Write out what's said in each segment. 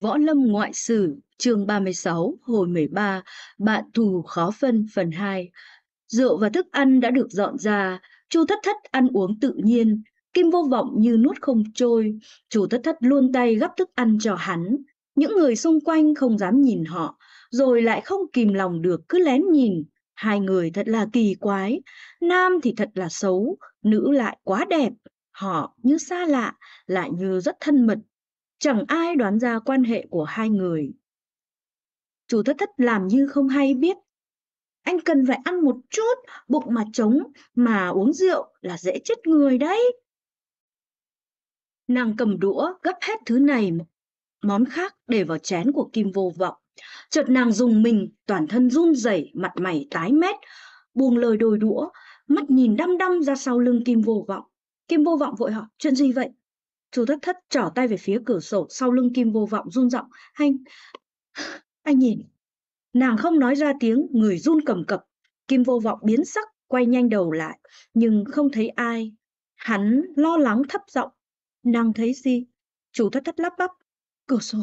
Võ Lâm Ngoại Sử, chương 36, hồi 13, Bạn thù khó phân phần 2. Rượu và thức ăn đã được dọn ra, Chu Thất Thất ăn uống tự nhiên, Kim Vô Vọng như nuốt không trôi, Chu Thất Thất luôn tay gắp thức ăn cho hắn. Những người xung quanh không dám nhìn họ, rồi lại không kìm lòng được cứ lén nhìn. Hai người thật là kỳ quái, nam thì thật là xấu, nữ lại quá đẹp, họ như xa lạ, lại như rất thân mật Chẳng ai đoán ra quan hệ của hai người. Chủ thất thất làm như không hay biết. Anh cần phải ăn một chút, bụng mà trống, mà uống rượu là dễ chết người đấy. Nàng cầm đũa, gấp hết thứ này, món khác để vào chén của Kim vô vọng. Chợt nàng dùng mình, toàn thân run rẩy, mặt mày tái mét, buông lời đôi đũa, mắt nhìn đăm đăm ra sau lưng Kim vô vọng. Kim vô vọng vội hỏi, chuyện gì vậy? Chu thất thất trỏ tay về phía cửa sổ sau lưng kim vô vọng run giọng Anh... Anh nhìn. Nàng không nói ra tiếng, người run cầm cập. Kim vô vọng biến sắc, quay nhanh đầu lại, nhưng không thấy ai. Hắn lo lắng thấp giọng Nàng thấy gì? Chu thất thất lắp bắp. Cửa sổ,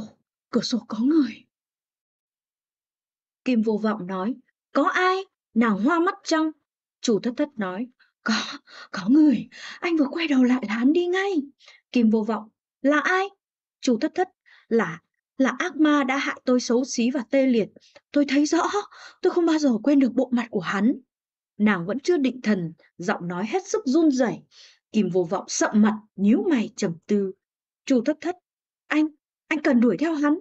cửa sổ có người. Kim vô vọng nói. Có ai? Nàng hoa mắt trăng. Chu thất thất nói. Có, có người, anh vừa quay đầu lại là hắn đi ngay. Kim vô vọng. Là ai? Chu thất thất. Là, là ác ma đã hại tôi xấu xí và tê liệt. Tôi thấy rõ, tôi không bao giờ quên được bộ mặt của hắn. Nàng vẫn chưa định thần, giọng nói hết sức run rẩy. Kim vô vọng sậm mặt, nhíu mày trầm tư. Chu thất thất. Anh, anh cần đuổi theo hắn.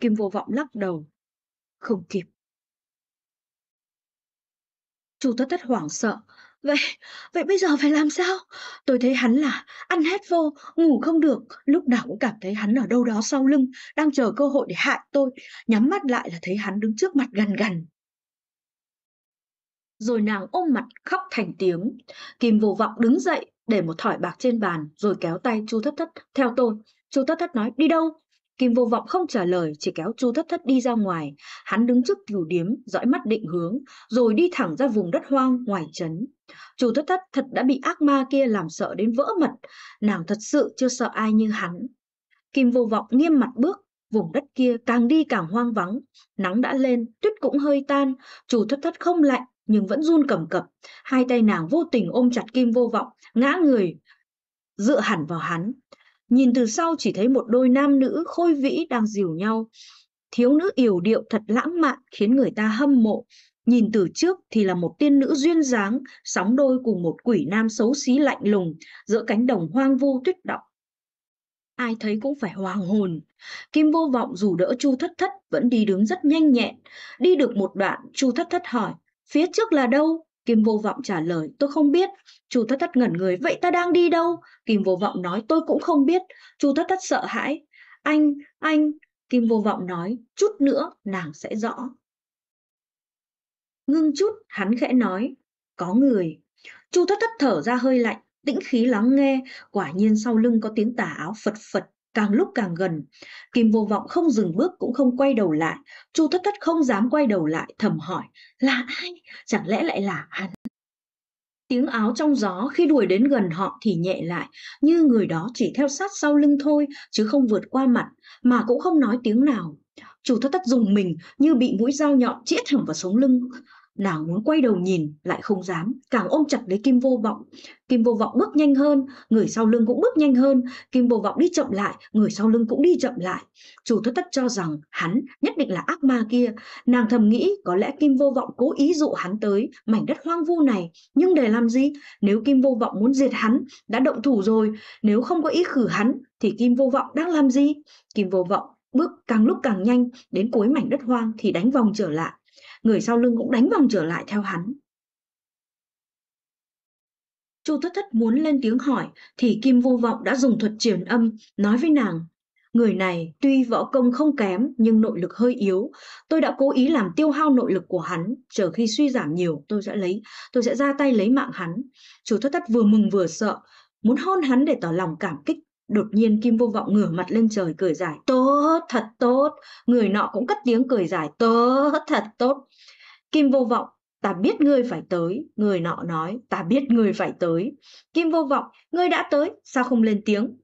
Kim vô vọng lắc đầu. Không kịp. Chu thất thất hoảng sợ, Vậy vậy bây giờ phải làm sao? Tôi thấy hắn là ăn hết vô, ngủ không được, lúc nào cũng cảm thấy hắn ở đâu đó sau lưng, đang chờ cơ hội để hại tôi, nhắm mắt lại là thấy hắn đứng trước mặt gần gần. Rồi nàng ôm mặt khóc thành tiếng, Kim vô vọng đứng dậy, để một thỏi bạc trên bàn, rồi kéo tay Chu Thất Thất theo tôi. Chu Thất Thất nói, đi đâu? Kim vô vọng không trả lời, chỉ kéo Chu Thất Thất đi ra ngoài. Hắn đứng trước tiểu điếm, dõi mắt định hướng, rồi đi thẳng ra vùng đất hoang ngoài trấn. Chu Thất Thất thật đã bị ác ma kia làm sợ đến vỡ mật. Nàng thật sự chưa sợ ai như hắn. Kim vô vọng nghiêm mặt bước, vùng đất kia càng đi càng hoang vắng. Nắng đã lên, tuyết cũng hơi tan, Chu Thất Thất không lạnh nhưng vẫn run cầm cập. Hai tay nàng vô tình ôm chặt Kim vô vọng, ngã người dựa hẳn vào hắn. Nhìn từ sau chỉ thấy một đôi nam nữ khôi vĩ đang dìu nhau. Thiếu nữ yểu điệu thật lãng mạn khiến người ta hâm mộ. Nhìn từ trước thì là một tiên nữ duyên dáng, sóng đôi cùng một quỷ nam xấu xí lạnh lùng giữa cánh đồng hoang vu tuyết động. Ai thấy cũng phải hoàng hồn. Kim vô vọng dù đỡ Chu Thất Thất vẫn đi đứng rất nhanh nhẹn. Đi được một đoạn, Chu Thất Thất hỏi, phía trước là đâu? Kim vô vọng trả lời, tôi không biết. Chu thất thất ngẩn người, vậy ta đang đi đâu? Kim vô vọng nói, tôi cũng không biết. Chu thất thất sợ hãi. Anh, anh, Kim vô vọng nói, chút nữa nàng sẽ rõ. Ngưng chút, hắn khẽ nói, có người. Chu thất thất thở ra hơi lạnh, tĩnh khí lắng nghe, quả nhiên sau lưng có tiếng tà áo phật phật càng lúc càng gần. Kim vô vọng không dừng bước cũng không quay đầu lại. Chu thất thất không dám quay đầu lại, thầm hỏi, là ai? Chẳng lẽ lại là hắn? Tiếng áo trong gió khi đuổi đến gần họ thì nhẹ lại, như người đó chỉ theo sát sau lưng thôi, chứ không vượt qua mặt, mà cũng không nói tiếng nào. chu thất thất dùng mình như bị mũi dao nhọn chĩa thẳng vào sống lưng nàng muốn quay đầu nhìn, lại không dám, càng ôm chặt lấy Kim Vô Vọng. Kim Vô Vọng bước nhanh hơn, người sau lưng cũng bước nhanh hơn. Kim Vô Vọng đi chậm lại, người sau lưng cũng đi chậm lại. Chủ thất thất cho rằng hắn nhất định là ác ma kia. Nàng thầm nghĩ có lẽ Kim Vô Vọng cố ý dụ hắn tới mảnh đất hoang vu này. Nhưng để làm gì? Nếu Kim Vô Vọng muốn diệt hắn, đã động thủ rồi. Nếu không có ý khử hắn, thì Kim Vô Vọng đang làm gì? Kim Vô Vọng bước càng lúc càng nhanh đến cuối mảnh đất hoang thì đánh vòng trở lại người sau lưng cũng đánh vòng trở lại theo hắn. Chu Thất Thất muốn lên tiếng hỏi thì Kim Vô Vọng đã dùng thuật truyền âm nói với nàng. Người này tuy võ công không kém nhưng nội lực hơi yếu. Tôi đã cố ý làm tiêu hao nội lực của hắn. Chờ khi suy giảm nhiều tôi sẽ lấy, tôi sẽ ra tay lấy mạng hắn. Chu Thất Thất vừa mừng vừa sợ, muốn hôn hắn để tỏ lòng cảm kích Đột nhiên Kim vô vọng ngửa mặt lên trời cười giải. Tốt, thật tốt. Người nọ cũng cất tiếng cười giải. Tốt, thật tốt. Kim vô vọng ta biết ngươi phải tới người nọ nói ta biết ngươi phải tới kim vô vọng ngươi đã tới sao không lên tiếng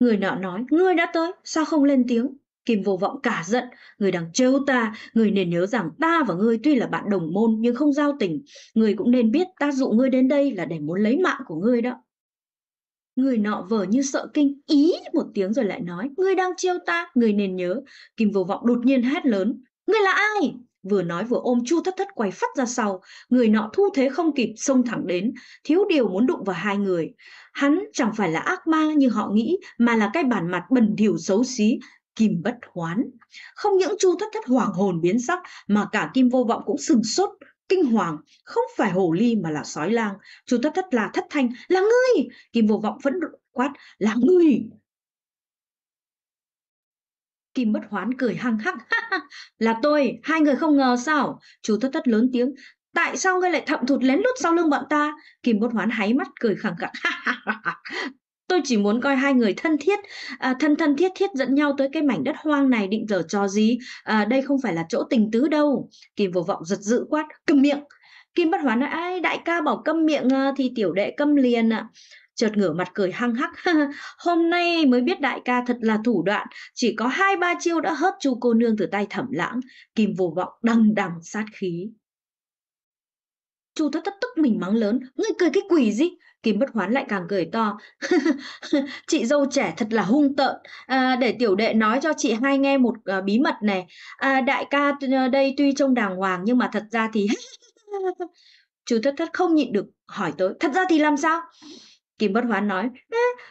người nọ nói ngươi đã tới sao không lên tiếng Kim vô vọng cả giận, người đang trêu ta, người nên nhớ rằng ta và ngươi tuy là bạn đồng môn nhưng không giao tình, người cũng nên biết ta dụ ngươi đến đây là để muốn lấy mạng của ngươi đó. Người nọ vờ như sợ kinh, ý một tiếng rồi lại nói, ngươi đang trêu ta, người nên nhớ. Kim vô vọng đột nhiên hét lớn, ngươi là ai? Vừa nói vừa ôm chu thất thất quay phát ra sau, người nọ thu thế không kịp xông thẳng đến, thiếu điều muốn đụng vào hai người. Hắn chẳng phải là ác ma như họ nghĩ, mà là cái bản mặt bẩn thỉu xấu xí, kim bất hoán. Không những Chu Thất Thất hoàng hồn biến sắc mà cả Kim Vô Vọng cũng sừng sốt, kinh hoàng, không phải hồ ly mà là sói lang. Chu Thất Thất là thất thanh, là ngươi! Kim Vô Vọng vẫn quát, là ngươi! Kim bất hoán cười hăng hắc, là tôi, hai người không ngờ sao? Chu Thất Thất lớn tiếng, tại sao ngươi lại thậm thụt lén lút sau lưng bọn ta kim bất hoán háy mắt cười khẳng khẳng Tôi chỉ muốn coi hai người thân thiết, à, thân thân thiết thiết dẫn nhau tới cái mảnh đất hoang này định dở trò gì. À, đây không phải là chỗ tình tứ đâu. Kim vô vọng giật dữ quát, câm miệng. Kim bất hoán nói, ai, đại ca bảo câm miệng à, thì tiểu đệ câm liền ạ. chợt ngửa mặt cười hăng hắc hôm nay mới biết đại ca thật là thủ đoạn chỉ có hai ba chiêu đã hớt chu cô nương từ tay thẩm lãng kim vô vọng đằng đằng sát khí chu thất thất tức mình mắng lớn ngươi cười cái quỷ gì Kim Bất Hoán lại càng cười to. chị dâu trẻ thật là hung tợn. À, để tiểu đệ nói cho chị hai nghe một uh, bí mật này. À, đại ca ờ, đây tuy trông đàng hoàng nhưng mà thật ra thì... Chú Thất Thất không nhịn được hỏi tới. Thật ra thì làm sao? Kim Bất Hoán nói,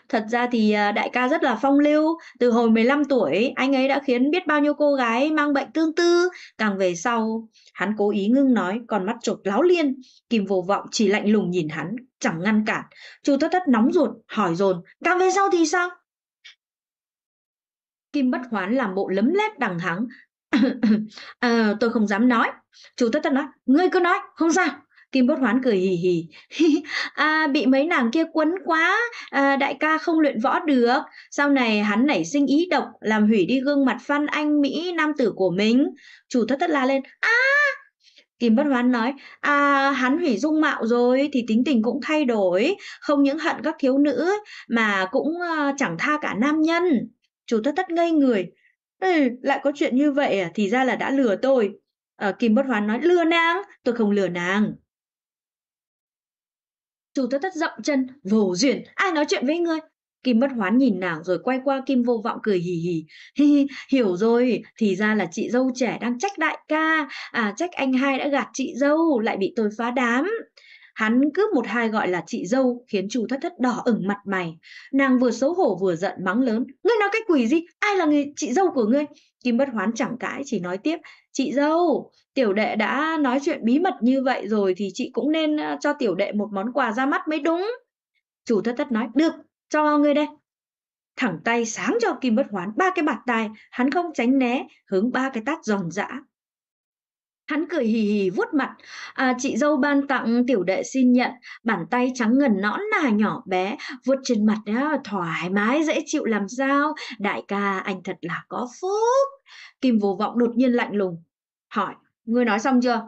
thật ra thì à, đại ca rất là phong lưu, từ hồi 15 tuổi anh ấy đã khiến biết bao nhiêu cô gái mang bệnh tương tư, càng về sau, hắn cố ý ngưng nói, còn mắt trột láo liên, Kim vô vọng chỉ lạnh lùng nhìn hắn, chẳng ngăn cản, Chu Thất Thất nóng ruột, hỏi dồn, càng về sau thì sao? Kim Bất Hoán làm bộ lấm lét đằng hắng, à, tôi không dám nói, Chu Thất Thất nói, ngươi cứ nói, không sao. Kim Bất Hoán cười hì hì. à, bị mấy nàng kia quấn quá, à, đại ca không luyện võ được. Sau này hắn nảy sinh ý độc, làm hủy đi gương mặt Phan anh Mỹ nam tử của mình. Chủ thất thất la lên, a à! Kim Bất Hoán nói, à hắn hủy dung mạo rồi thì tính tình cũng thay đổi, không những hận các thiếu nữ mà cũng uh, chẳng tha cả nam nhân. Chủ thất thất ngây người, Ê, ừ, lại có chuyện như vậy à, thì ra là đã lừa tôi. À, Kim Bất Hoán nói, lừa nàng, tôi không lừa nàng. Chu thất thất dậm chân, vô duyên, ai nói chuyện với ngươi? Kim bất hoán nhìn nàng rồi quay qua Kim vô vọng cười hì hì. Hi hi, hiểu rồi, thì ra là chị dâu trẻ đang trách đại ca. À, trách anh hai đã gạt chị dâu, lại bị tôi phá đám. Hắn cứ một hai gọi là chị dâu khiến chu thất thất đỏ ửng mặt mày. Nàng vừa xấu hổ vừa giận mắng lớn. Ngươi nói cái quỷ gì? Ai là người chị dâu của ngươi? Kim bất hoán chẳng cãi chỉ nói tiếp. Chị dâu, tiểu đệ đã nói chuyện bí mật như vậy rồi thì chị cũng nên cho tiểu đệ một món quà ra mắt mới đúng. Chủ thất thất nói, được, cho ngươi đây. Thẳng tay sáng cho Kim bất hoán ba cái bạt tai, hắn không tránh né, hướng ba cái tát giòn dã Hắn cười hì hì vuốt mặt, à, chị dâu ban tặng tiểu đệ xin nhận, bàn tay trắng ngần nõn nà nhỏ bé, vuốt trên mặt đó, thoải mái dễ chịu làm sao, đại ca anh thật là có phúc. Kim vô vọng đột nhiên lạnh lùng, hỏi, ngươi nói xong chưa?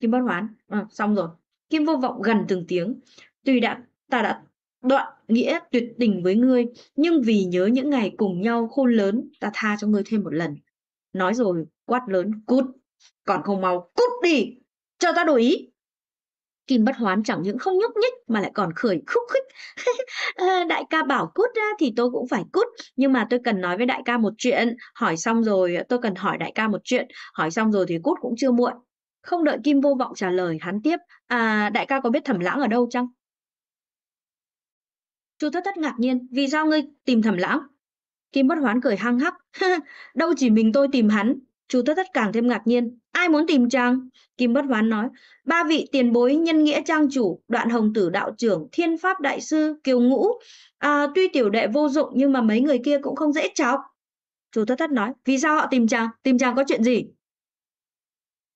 Kim bất hoán, à, xong rồi. Kim vô vọng gần từng tiếng, tuy đã ta đã đoạn nghĩa tuyệt tình với ngươi, nhưng vì nhớ những ngày cùng nhau khôn lớn, ta tha cho ngươi thêm một lần. Nói rồi quát lớn, cút còn không mau cút đi cho ta đổi ý Kim bất hoán chẳng những không nhúc nhích mà lại còn cười khúc khích. Ờ, đại ca bảo cút ra thì tôi cũng phải cút. Nhưng mà tôi cần nói với đại ca một chuyện. Hỏi xong rồi tôi cần hỏi đại ca một chuyện. Hỏi xong rồi thì cút cũng chưa muộn. Không đợi Kim vô vọng trả lời hắn tiếp. À, đại ca có biết thẩm lãng ở đâu chăng? Chu thất thất ngạc nhiên. Vì sao ngươi tìm thẩm lãng? Kim bất hoán cười hăng hắc. đâu chỉ mình tôi tìm hắn chú tất tất càng thêm ngạc nhiên. Ai muốn tìm chàng? Kim bất hoán nói. Ba vị tiền bối nhân nghĩa trang chủ, đoạn hồng tử đạo trưởng, thiên pháp đại sư, kiều ngũ. À, tuy tiểu đệ vô dụng nhưng mà mấy người kia cũng không dễ chọc. chú tất tất nói. Vì sao họ tìm chàng? Tìm chàng có chuyện gì?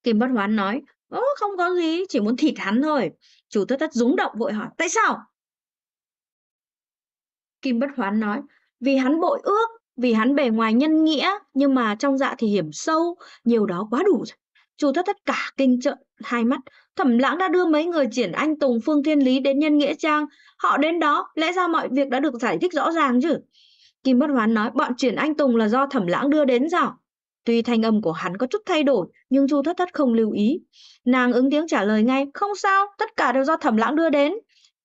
Kim bất hoán nói. Ố, không có gì, chỉ muốn thịt hắn thôi. chú tất tất rúng động vội hỏi. Tại sao? Kim bất hoán nói. Vì hắn bội ước vì hắn bề ngoài nhân nghĩa, nhưng mà trong dạ thì hiểm sâu, nhiều đó quá đủ rồi. Chu thất tất cả kinh trợn hai mắt, Thẩm Lãng đã đưa mấy người triển anh Tùng Phương Thiên Lý đến Nhân Nghĩa Trang. Họ đến đó, lẽ ra mọi việc đã được giải thích rõ ràng chứ. Kim Bất Hoán nói bọn triển anh Tùng là do Thẩm Lãng đưa đến sao? Tuy thanh âm của hắn có chút thay đổi, nhưng Chu Thất Thất không lưu ý. Nàng ứng tiếng trả lời ngay, không sao, tất cả đều do Thẩm Lãng đưa đến.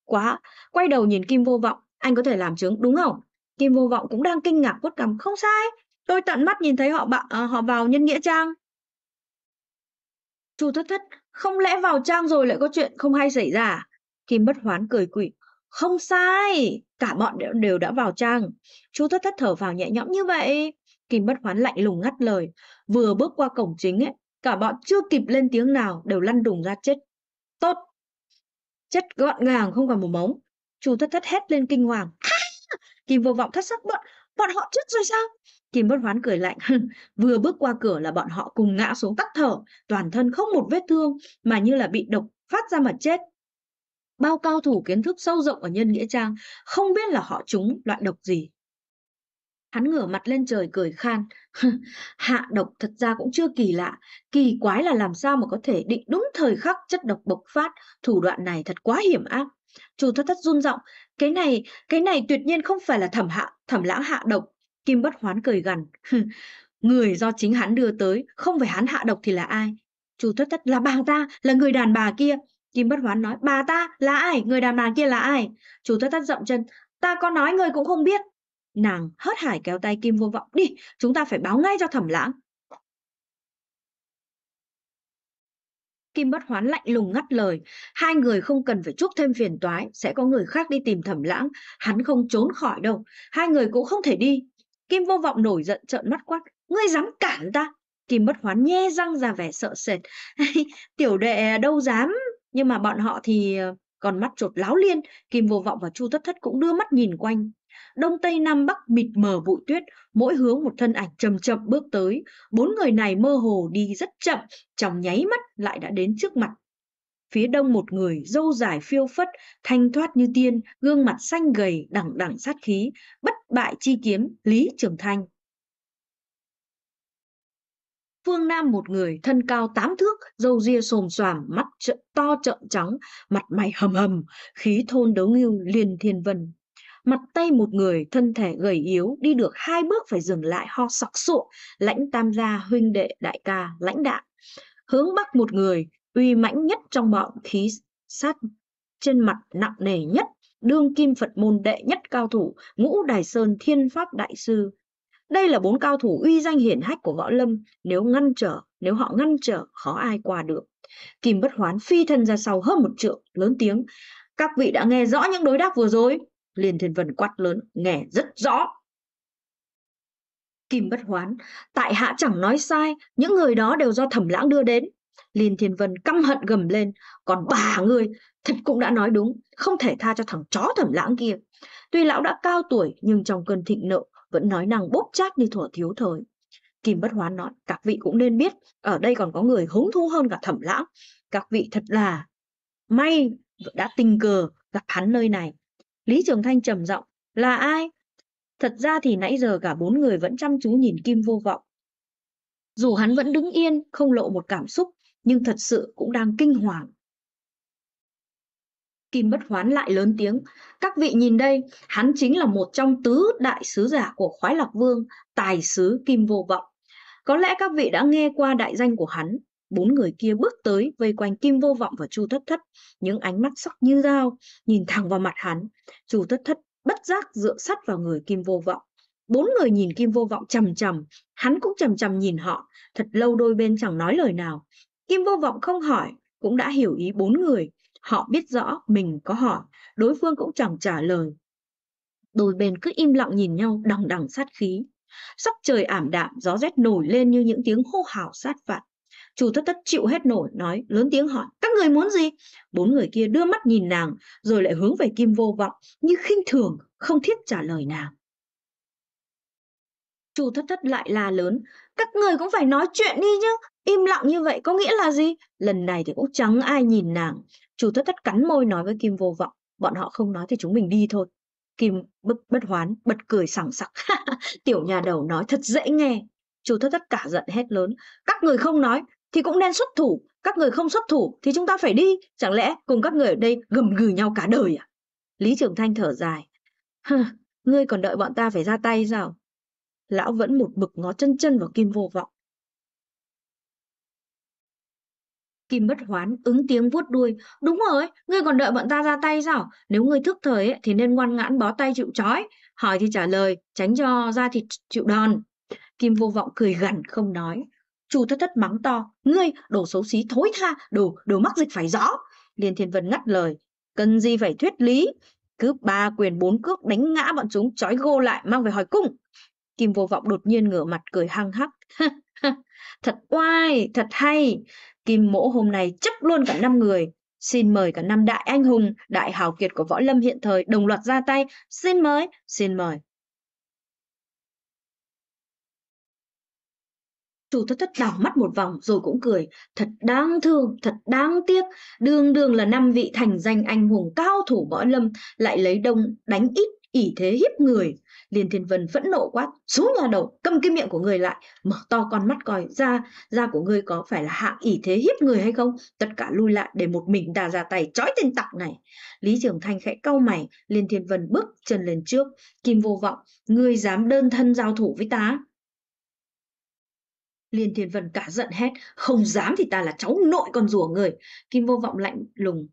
Quá, quay đầu nhìn Kim vô vọng, anh có thể làm chứng đúng không? Kim Vô Vọng cũng đang kinh ngạc quất cằm không sai. Tôi tận mắt nhìn thấy họ bạn à, ờ, họ vào nhân nghĩa trang. Chu Thất Thất, không lẽ vào trang rồi lại có chuyện không hay xảy ra? À? Kim Bất Hoán cười quỷ. Không sai, cả bọn đều, đều đã vào trang. Chu Thất Thất thở vào nhẹ nhõm như vậy. Kim Bất Hoán lạnh lùng ngắt lời. Vừa bước qua cổng chính ấy, cả bọn chưa kịp lên tiếng nào đều lăn đùng ra chết. Tốt, chất gọn gàng không còn một móng. Chu Thất Thất hét lên kinh hoàng. À! Kim vô vọng thất sắc bọn bọn họ chết rồi sao? Kim bất hoán cười lạnh, vừa bước qua cửa là bọn họ cùng ngã xuống tắt thở, toàn thân không một vết thương mà như là bị độc phát ra mà chết. Bao cao thủ kiến thức sâu rộng ở nhân nghĩa trang, không biết là họ trúng loại độc gì. Hắn ngửa mặt lên trời cười khan, hạ độc thật ra cũng chưa kỳ lạ, kỳ quái là làm sao mà có thể định đúng thời khắc chất độc bộc phát, thủ đoạn này thật quá hiểm ác. Chu thất thất run giọng cái này, cái này tuyệt nhiên không phải là thẩm hạ, thẩm lãng hạ độc. Kim bất hoán cười gằn. người do chính hắn đưa tới, không phải hắn hạ độc thì là ai? Chu thất thất là bà ta, là người đàn bà kia. Kim bất hoán nói, bà ta là ai? Người đàn bà kia là ai? Chu thất thất dậm chân, ta có nói người cũng không biết. Nàng hớt hải kéo tay Kim vô vọng, đi, chúng ta phải báo ngay cho thẩm lãng. Kim Bất Hoán lạnh lùng ngắt lời, hai người không cần phải chuốc thêm phiền toái, sẽ có người khác đi tìm Thẩm Lãng, hắn không trốn khỏi đâu, hai người cũng không thể đi. Kim Vô Vọng nổi giận trợn mắt quát, ngươi dám cản ta? Kim Bất Hoán nhe răng ra vẻ sợ sệt, tiểu đệ đâu dám, nhưng mà bọn họ thì ờ, còn mắt chột láo liên, Kim Vô Vọng và Chu thất Thất cũng đưa mắt nhìn quanh, Đông Tây Nam Bắc mịt mờ bụi tuyết, mỗi hướng một thân ảnh chậm chậm bước tới. Bốn người này mơ hồ đi rất chậm, trong nháy mắt lại đã đến trước mặt. Phía đông một người, dâu dài phiêu phất, thanh thoát như tiên, gương mặt xanh gầy, đẳng đẳng sát khí, bất bại chi kiếm, Lý Trường Thanh. Phương Nam một người, thân cao tám thước, râu ria xồm xoàm, mắt trợn to trợn trắng, mặt mày hầm hầm, khí thôn đấu ngưu liền thiên vân. Mặt tay một người, thân thể gầy yếu, đi được hai bước phải dừng lại ho sặc sụa, lãnh tam gia huynh đệ đại ca, lãnh đạo Hướng bắc một người, uy mãnh nhất trong bọn khí sát trên mặt nặng nề nhất, đương kim Phật môn đệ nhất cao thủ, ngũ đài sơn thiên pháp đại sư. Đây là bốn cao thủ uy danh hiển hách của võ lâm, nếu ngăn trở, nếu họ ngăn trở, khó ai qua được. Kim bất hoán phi thân ra sau hơn một trượng, lớn tiếng. Các vị đã nghe rõ những đối đáp vừa rồi. Liên Thiên Vân quát lớn, nghe rất rõ. Kim bất hoán, tại hạ chẳng nói sai, những người đó đều do thẩm lãng đưa đến. Liên Thiên Vân căm hận gầm lên, còn bà người, thật cũng đã nói đúng, không thể tha cho thằng chó thẩm lãng kia. Tuy lão đã cao tuổi nhưng trong cơn thịnh nộ vẫn nói năng bốc chát như thuở thiếu thời. Kim bất hoán nói, các vị cũng nên biết, ở đây còn có người hứng thú hơn cả thẩm lãng. Các vị thật là may đã tình cờ gặp hắn nơi này Lý Trường Thanh trầm giọng, là ai? Thật ra thì nãy giờ cả bốn người vẫn chăm chú nhìn Kim Vô Vọng. Dù hắn vẫn đứng yên, không lộ một cảm xúc, nhưng thật sự cũng đang kinh hoàng. Kim Bất Hoán lại lớn tiếng, các vị nhìn đây, hắn chính là một trong tứ đại sứ giả của khoái lạc vương, tài sứ Kim Vô Vọng. Có lẽ các vị đã nghe qua đại danh của hắn, bốn người kia bước tới vây quanh kim vô vọng và chu thất thất những ánh mắt sắc như dao nhìn thẳng vào mặt hắn chu thất thất bất giác dựa sắt vào người kim vô vọng bốn người nhìn kim vô vọng chằm chằm hắn cũng chằm chằm nhìn họ thật lâu đôi bên chẳng nói lời nào kim vô vọng không hỏi cũng đã hiểu ý bốn người họ biết rõ mình có hỏi đối phương cũng chẳng trả lời đôi bên cứ im lặng nhìn nhau đằng đằng sát khí sắc trời ảm đạm gió rét nổi lên như những tiếng hô hào sát phạt Chu thất thất chịu hết nổi, nói lớn tiếng hỏi, các người muốn gì? Bốn người kia đưa mắt nhìn nàng, rồi lại hướng về kim vô vọng, như khinh thường, không thiết trả lời nàng. Chu thất thất lại la lớn, các người cũng phải nói chuyện đi chứ, im lặng như vậy có nghĩa là gì? Lần này thì cũng chẳng ai nhìn nàng. Chu thất thất cắn môi nói với kim vô vọng, bọn họ không nói thì chúng mình đi thôi. Kim bất, bất hoán, bật cười sảng sặc. Tiểu nhà đầu nói thật dễ nghe. Chu thất thất cả giận hét lớn. Các người không nói, thì cũng nên xuất thủ các người không xuất thủ thì chúng ta phải đi chẳng lẽ cùng các người ở đây gầm gừ nhau cả đời à lý trường thanh thở dài ngươi còn đợi bọn ta phải ra tay sao lão vẫn một bực ngó chân chân vào kim vô vọng Kim bất hoán ứng tiếng vuốt đuôi. Đúng rồi, ngươi còn đợi bọn ta ra tay sao? Nếu ngươi thức thời thì nên ngoan ngãn bó tay chịu trói. Hỏi thì trả lời, tránh cho ra thịt chịu đòn. Kim vô vọng cười gằn không nói. Chu thất thất mắng to, ngươi, đồ xấu xí thối tha, đồ, đồ mắc dịch phải rõ. Liên Thiên Vân ngắt lời, cần gì phải thuyết lý, cứ ba quyền bốn cước đánh ngã bọn chúng trói gô lại mang về hỏi cung. Kim vô vọng đột nhiên ngửa mặt cười hăng hắc. thật oai, thật hay. Kim mỗ hôm nay chấp luôn cả năm người. Xin mời cả năm đại anh hùng, đại hào kiệt của võ lâm hiện thời đồng loạt ra tay. Xin mời, xin mời. Chu Thất Thất đảo mắt một vòng rồi cũng cười. Thật đáng thương, thật đáng tiếc. Đương đương là năm vị thành danh anh hùng cao thủ võ lâm lại lấy đông đánh ít ỷ thế hiếp người. Liên Thiên Vân phẫn nộ quát, xuống nhà đầu, cầm cái miệng của người lại, mở to con mắt coi, ra da của ngươi có phải là hạng ỷ thế hiếp người hay không? Tất cả lui lại để một mình đà ra tay trói tên tặc này. Lý Trường Thanh khẽ cau mày, Liên Thiên Vân bước chân lên trước, Kim vô vọng, ngươi dám đơn thân giao thủ với ta? Liên Thiên Vân cả giận hét, không dám thì ta là cháu nội con rùa người. Kim Vô Vọng lạnh lùng,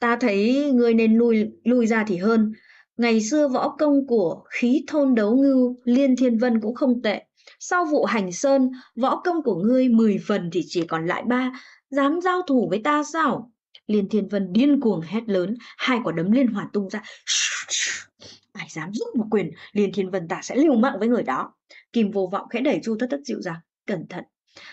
ta thấy ngươi nên lui lui ra thì hơn. Ngày xưa võ công của khí thôn đấu ngưu Liên Thiên Vân cũng không tệ. Sau vụ hành sơn, võ công của ngươi 10 phần thì chỉ còn lại ba dám giao thủ với ta sao? Liên Thiên Vân điên cuồng hét lớn, hai quả đấm liên hoàn tung ra. Ai dám giúp một quyền, Liên Thiên Vân ta sẽ liều mạng với người đó. Kim vô vọng khẽ đẩy Chu Thất Thất dịu dàng. Cẩn thận.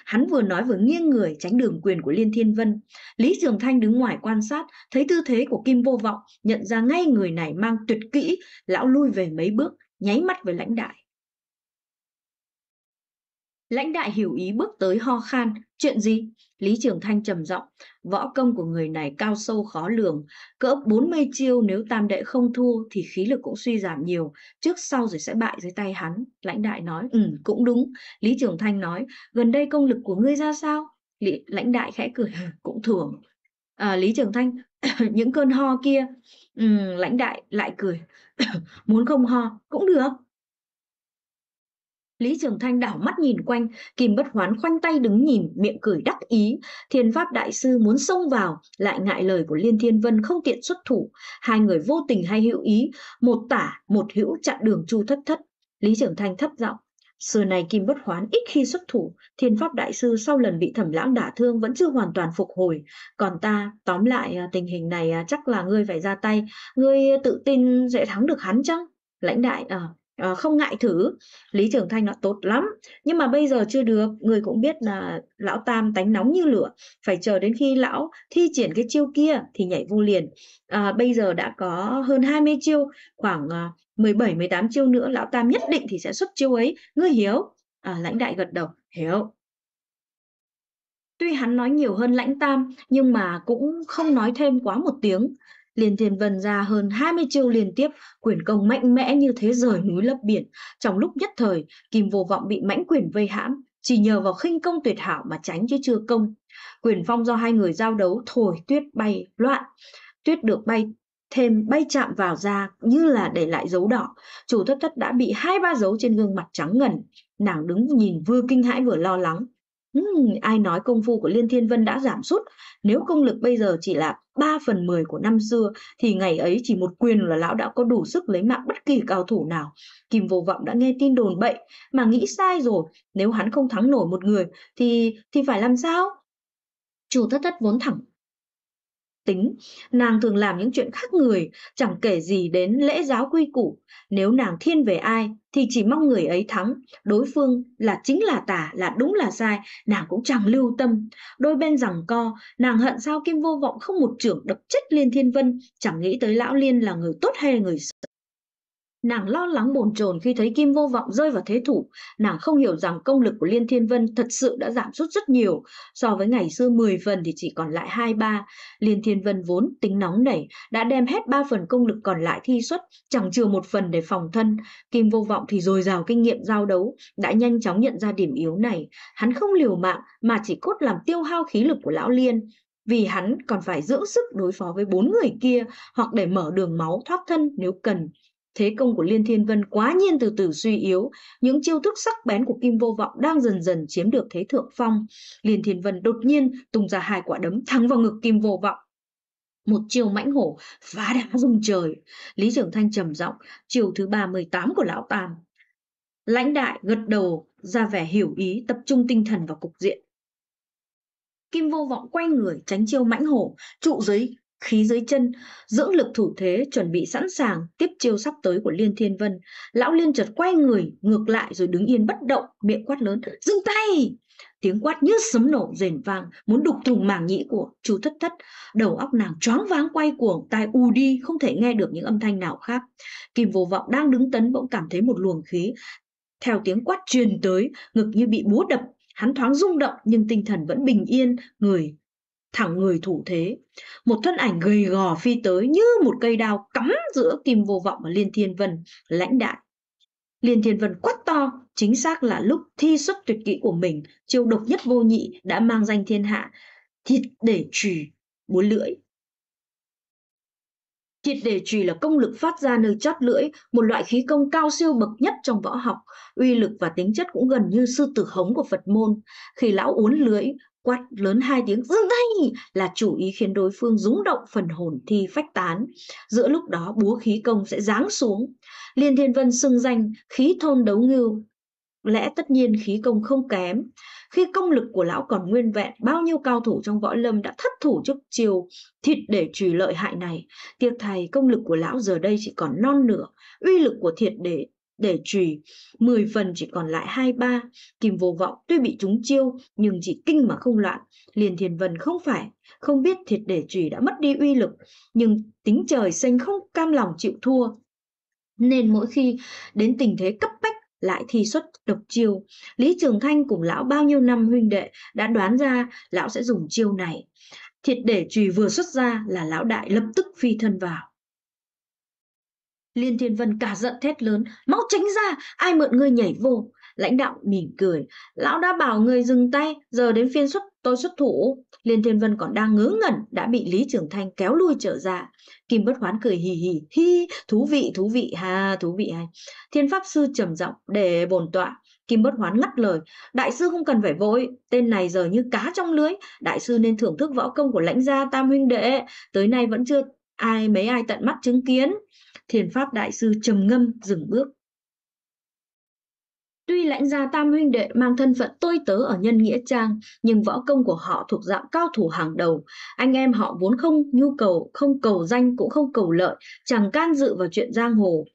Hắn vừa nói vừa nghiêng người tránh đường quyền của Liên Thiên Vân. Lý Trường Thanh đứng ngoài quan sát, thấy tư thế của Kim vô vọng, nhận ra ngay người này mang tuyệt kỹ, lão lui về mấy bước, nháy mắt với lãnh đại. Lãnh đại hiểu ý bước tới ho khan, chuyện gì? Lý Trường Thanh trầm giọng, võ công của người này cao sâu khó lường, cỡ 40 chiêu nếu tam đệ không thua thì khí lực cũng suy giảm nhiều, trước sau rồi sẽ bại dưới tay hắn. Lãnh đại nói, ừ, cũng đúng. Lý Trường Thanh nói, gần đây công lực của ngươi ra sao? Lãnh đại khẽ cười, ừ, cũng thường. À, Lý Trường Thanh, những cơn ho kia, ừ, lãnh đại lại cười, muốn không ho, cũng được. Lý Trường Thanh đảo mắt nhìn quanh, Kim Bất Hoán khoanh tay đứng nhìn, miệng cười đắc ý. Thiên Pháp Đại Sư muốn xông vào, lại ngại lời của Liên Thiên Vân không tiện xuất thủ. Hai người vô tình hay hữu ý, một tả, một hữu chặn đường Chu Thất Thất. Lý Trường Thanh thấp giọng Xưa này Kim Bất Hoán ít khi xuất thủ, Thiên Pháp Đại Sư sau lần bị thẩm lãng đả thương vẫn chưa hoàn toàn phục hồi. Còn ta, tóm lại à, tình hình này à, chắc là ngươi phải ra tay, ngươi tự tin sẽ thắng được hắn chăng? Lãnh đại, à, Ờ, không ngại thử lý trưởng thanh nó tốt lắm nhưng mà bây giờ chưa được người cũng biết là lão tam tánh nóng như lửa phải chờ đến khi lão thi triển cái chiêu kia thì nhảy vô liền à, bây giờ đã có hơn 20 chiêu khoảng à, 17 18 chiêu nữa lão tam nhất định thì sẽ xuất chiêu ấy ngươi hiếu à, lãnh đại gật đầu hiểu Tuy hắn nói nhiều hơn lãnh tam nhưng mà cũng không nói thêm quá một tiếng. Liên Thiên Vân ra hơn 20 chiêu liên tiếp, quyền công mạnh mẽ như thế rời núi lấp biển. Trong lúc nhất thời, Kim Vô Vọng bị mãnh quyền vây hãm, chỉ nhờ vào khinh công tuyệt hảo mà tránh chứ chưa công. Quyền phong do hai người giao đấu thổi tuyết bay loạn, tuyết được bay thêm bay chạm vào da như là để lại dấu đỏ. Chủ thất thất đã bị hai ba dấu trên gương mặt trắng ngần. Nàng đứng nhìn vừa kinh hãi vừa lo lắng. Hmm, ai nói công phu của Liên Thiên Vân đã giảm sút Nếu công lực bây giờ chỉ là 3 phần 10 của năm xưa thì ngày ấy chỉ một quyền là lão đã có đủ sức lấy mạng bất kỳ cao thủ nào. Kim vô vọng đã nghe tin đồn bậy mà nghĩ sai rồi, nếu hắn không thắng nổi một người thì thì phải làm sao? Chủ thất thất vốn thẳng tính, nàng thường làm những chuyện khác người, chẳng kể gì đến lễ giáo quy củ. Nếu nàng thiên về ai thì chỉ mong người ấy thắng, đối phương là chính là tả, là đúng là sai, nàng cũng chẳng lưu tâm. Đôi bên rằng co, nàng hận sao Kim Vô Vọng không một trưởng đập chết Liên Thiên Vân, chẳng nghĩ tới Lão Liên là người tốt hay người xấu. Nàng lo lắng bồn chồn khi thấy Kim Vô Vọng rơi vào thế thủ, nàng không hiểu rằng công lực của Liên Thiên Vân thật sự đã giảm sút rất nhiều, so với ngày xưa 10 phần thì chỉ còn lại 2 3. Liên Thiên Vân vốn tính nóng nảy, đã đem hết 3 phần công lực còn lại thi xuất, chẳng chừa một phần để phòng thân. Kim Vô Vọng thì dồi dào kinh nghiệm giao đấu, đã nhanh chóng nhận ra điểm yếu này, hắn không liều mạng mà chỉ cốt làm tiêu hao khí lực của lão Liên vì hắn còn phải dưỡng sức đối phó với bốn người kia hoặc để mở đường máu thoát thân nếu cần. Thế công của Liên Thiên Vân quá nhiên từ từ suy yếu, những chiêu thức sắc bén của Kim Vô Vọng đang dần dần chiếm được thế thượng phong. Liên Thiên Vân đột nhiên tung ra hai quả đấm thẳng vào ngực Kim Vô Vọng. Một chiêu mãnh hổ phá đá rung trời. Lý Trường Thanh trầm giọng, chiêu thứ 38 của lão Tam. Lãnh đại gật đầu, ra vẻ hiểu ý, tập trung tinh thần vào cục diện. Kim vô vọng quay người tránh chiêu mãnh hổ, trụ giấy khí dưới chân, dưỡng lực thủ thế chuẩn bị sẵn sàng tiếp chiêu sắp tới của Liên Thiên Vân. Lão Liên chợt quay người ngược lại rồi đứng yên bất động, miệng quát lớn, dừng tay! Tiếng quát như sấm nổ rền vang, muốn đục thùng màng nhĩ của chú thất thất. Đầu óc nàng choáng váng quay cuồng, tai u đi, không thể nghe được những âm thanh nào khác. Kim vô vọng đang đứng tấn bỗng cảm thấy một luồng khí. Theo tiếng quát truyền tới, ngực như bị búa đập hắn thoáng rung động nhưng tinh thần vẫn bình yên, người thẳng người thủ thế. Một thân ảnh gầy gò phi tới như một cây đao cắm giữa Kim Vô Vọng và Liên Thiên Vân, lãnh đại. Liên Thiên Vân quát to, chính xác là lúc thi xuất tuyệt kỹ của mình, chiêu độc nhất vô nhị đã mang danh thiên hạ, thịt để trùy, bốn lưỡi. thiệt đề trùy là công lực phát ra nơi chót lưỡi, một loại khí công cao siêu bậc nhất trong võ học, uy lực và tính chất cũng gần như sư tử hống của Phật môn. Khi lão uốn lưỡi, quát lớn hai tiếng dừng tay là chủ ý khiến đối phương rúng động phần hồn thi phách tán giữa lúc đó búa khí công sẽ giáng xuống liên thiên vân xưng danh khí thôn đấu ngưu lẽ tất nhiên khí công không kém khi công lực của lão còn nguyên vẹn bao nhiêu cao thủ trong võ lâm đã thất thủ trước chiều thịt để trừ lợi hại này tiếc thầy công lực của lão giờ đây chỉ còn non nửa uy lực của thiệt để để trùy 10 phần chỉ còn lại hai ba kim vô vọng tuy bị trúng chiêu nhưng chỉ kinh mà không loạn liền thiền vần không phải không biết thiệt để trùy đã mất đi uy lực nhưng tính trời xanh không cam lòng chịu thua nên mỗi khi đến tình thế cấp bách lại thi xuất độc chiêu lý trường thanh cùng lão bao nhiêu năm huynh đệ đã đoán ra lão sẽ dùng chiêu này thiệt để trùy vừa xuất ra là lão đại lập tức phi thân vào Liên Thiên Vân cả giận thét lớn, mau tránh ra, ai mượn ngươi nhảy vô. Lãnh đạo mỉm cười, lão đã bảo người dừng tay, giờ đến phiên xuất tôi xuất thủ. Liên Thiên Vân còn đang ngớ ngẩn, đã bị Lý Trường Thanh kéo lui trở ra. Kim Bất Hoán cười hì hì, hi, thú vị, thú vị, ha, thú vị hay. Thiên Pháp Sư trầm giọng để bồn tọa. Kim Bất Hoán ngắt lời, đại sư không cần phải vội, tên này giờ như cá trong lưới, đại sư nên thưởng thức võ công của lãnh gia tam huynh đệ, tới nay vẫn chưa ai mấy ai tận mắt chứng kiến thiền pháp đại sư trầm ngâm dừng bước Tuy lãnh gia tam huynh đệ mang thân phận tôi tớ ở nhân nghĩa trang, nhưng võ công của họ thuộc dạng cao thủ hàng đầu. Anh em họ vốn không nhu cầu, không cầu danh cũng không cầu lợi, chẳng can dự vào chuyện giang hồ.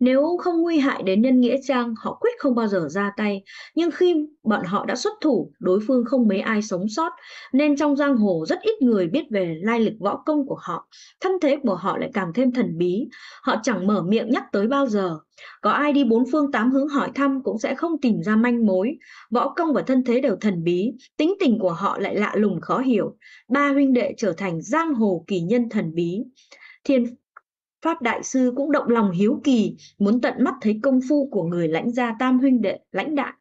Nếu không nguy hại đến nhân nghĩa trang, họ quyết không bao giờ ra tay. Nhưng khi bọn họ đã xuất thủ, đối phương không mấy ai sống sót, nên trong giang hồ rất ít người biết về lai lịch võ công của họ. Thân thế của họ lại càng thêm thần bí. Họ chẳng mở miệng nhắc tới bao giờ. Có ai đi bốn phương tám hướng hỏi thăm cũng sẽ không tìm ra manh mối. Võ công và thân thế đều thần bí, tính tình của họ lại lạ lùng khó hiểu. Ba huynh đệ trở thành giang hồ kỳ nhân thần bí. Thiên Pháp Đại Sư cũng động lòng hiếu kỳ, muốn tận mắt thấy công phu của người lãnh gia tam huynh đệ, lãnh đại.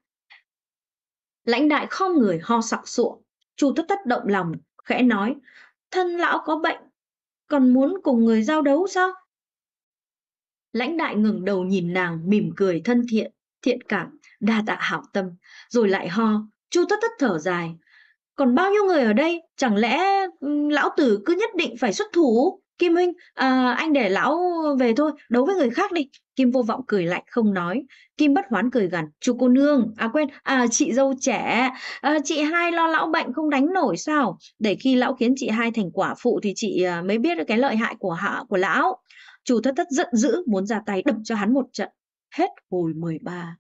Lãnh đại không người ho sặc sụa, Chu thất thất động lòng, khẽ nói, thân lão có bệnh, còn muốn cùng người giao đấu sao? Lãnh đại ngừng đầu nhìn nàng mỉm cười thân thiện, thiện cảm, đa tạ hảo tâm, rồi lại ho, Chu thất thất thở dài. Còn bao nhiêu người ở đây, chẳng lẽ lão tử cứ nhất định phải xuất thủ? Kim huynh, à, anh để lão về thôi, đấu với người khác đi. Kim vô vọng cười lạnh không nói. Kim bất hoán cười gằn, chú cô nương, à quên, à, chị dâu trẻ, à, chị hai lo lão bệnh không đánh nổi sao? Để khi lão khiến chị hai thành quả phụ thì chị à, mới biết được cái lợi hại của hạ của lão. Chủ thất thất giận dữ muốn ra tay đập cho hắn một trận. Hết hồi 13.